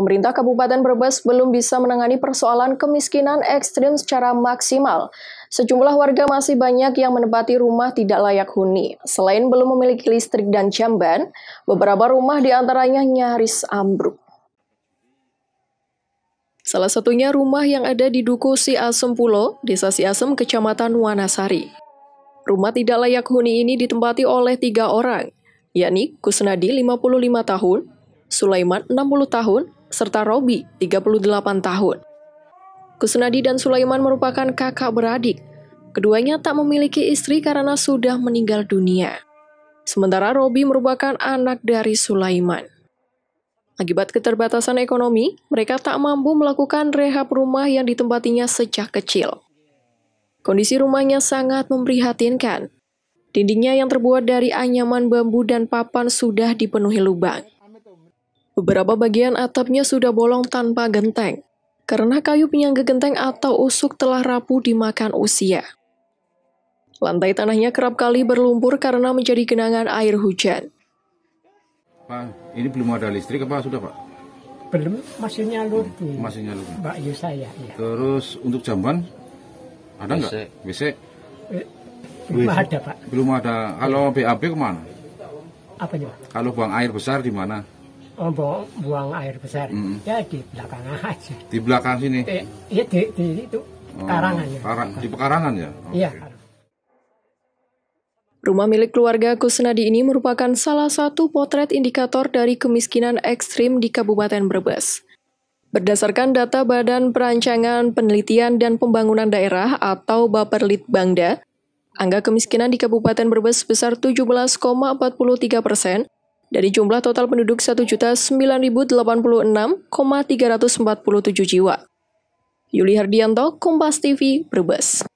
Pemerintah Kabupaten Brebes belum bisa menangani persoalan kemiskinan ekstrim secara maksimal. Sejumlah warga masih banyak yang menempati rumah tidak layak huni. Selain belum memiliki listrik dan jamban, beberapa rumah diantaranya nyaris ambruk. Salah satunya rumah yang ada di Duku Si Asem Pulo, Desa Si Asem, Kecamatan Wanasari. Rumah tidak layak huni ini ditempati oleh tiga orang, yakni Kusnadi 55 tahun, Sulaiman 60 tahun, serta Robi, 38 tahun. Kusnadi dan Sulaiman merupakan kakak beradik. Keduanya tak memiliki istri karena sudah meninggal dunia. Sementara Robi merupakan anak dari Sulaiman. Akibat keterbatasan ekonomi, mereka tak mampu melakukan rehab rumah yang ditempatinya sejak kecil. Kondisi rumahnya sangat memprihatinkan. Dindingnya yang terbuat dari anyaman bambu dan papan sudah dipenuhi lubang. Beberapa bagian atapnya sudah bolong tanpa genteng, karena kayu penyangga genteng atau usuk telah rapuh dimakan usia. Lantai tanahnya kerap kali berlumpur karena menjadi genangan air hujan. Pak, ini belum ada listrik apa sudah Pak? Belum, masih nyalur. Hmm, masih nyalur. Mbak Yusaya. Iya, ya. Terus untuk jamban, ada nggak? WC? Eh, belum ada Pak. Belum ada. Kalau BAB iya. kemana? Apanya Pak? Kalau buang air besar di mana? buang, buang air besar hmm. ya di belakang aja di belakang sini eh, iya di, di, di itu pekarangan oh, ya karang, di pekarangan ya iya okay. Rumah milik keluarga Kusnadi ini merupakan salah satu potret indikator dari kemiskinan ekstrim di Kabupaten Brebes. Berdasarkan data Badan Perancangan Penelitian dan Pembangunan Daerah atau Baperlit Baperlitbangda, angka kemiskinan di Kabupaten Brebes sebesar 17,43 persen dari jumlah total penduduk 1.9086,347 jiwa. Yuli Hardianto, Kompas TV, Brebes.